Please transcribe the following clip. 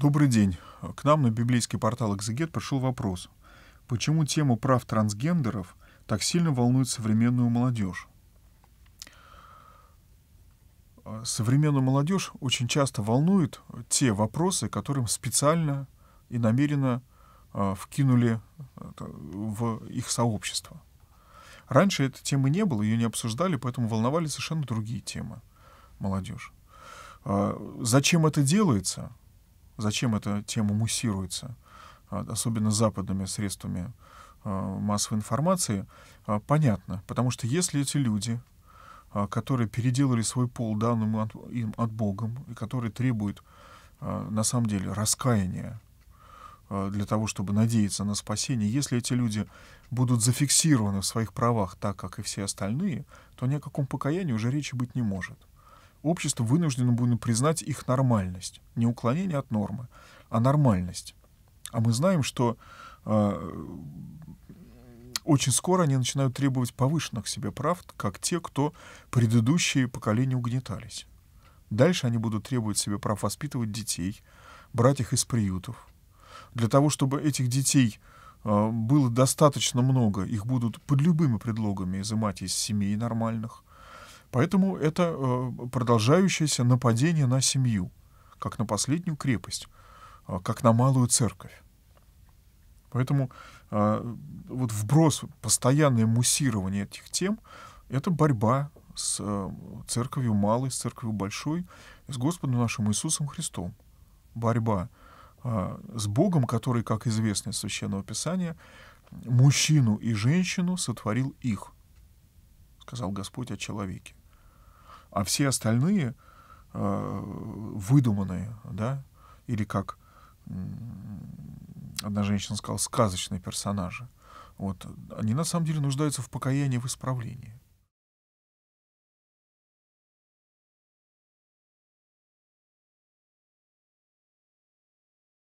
Добрый день. К нам на библейский портал «Экзегет» пришел вопрос. Почему тему прав трансгендеров так сильно волнует современную молодежь? А, современную молодежь очень часто волнует те вопросы, которым специально и намеренно а, вкинули в их сообщество. Раньше этой темы не было, ее не обсуждали, поэтому волновали совершенно другие темы молодежь. А, зачем это делается? зачем эта тема муссируется, а, особенно западными средствами а, массовой информации, а, понятно. Потому что если эти люди, которые переделали свой пол данным им от Богом, и которые требуют на самом деле раскаяния для того, чтобы надеяться на спасение, если эти люди будут зафиксированы в своих правах так, как и все остальные, то ни о каком покаянии уже речи быть не может общество вынуждено будет признать их нормальность. Не уклонение от нормы, а нормальность. А мы знаем, что э, очень скоро они начинают требовать повышенных себе прав, как те, кто предыдущие поколения угнетались. Дальше они будут требовать себе прав воспитывать детей, брать их из приютов. Для того, чтобы этих детей а, было достаточно много, их будут под любыми предлогами изымать из семей нормальных – Поэтому это э, продолжающееся нападение на семью, как на последнюю крепость, а, как на малую церковь. Поэтому а, вот вброс, постоянное муссирование этих тем — это борьба с э, церковью малой, с церковью большой, с Господом нашим Иисусом Христом. Борьба а, с Богом, который, как известно из Священного Писания, мужчину и женщину сотворил их — сказал Господь о человеке. А все остальные э, выдуманные, да, или как одна женщина сказала, сказочные персонажи, вот, они на самом деле нуждаются в покаянии, в исправлении.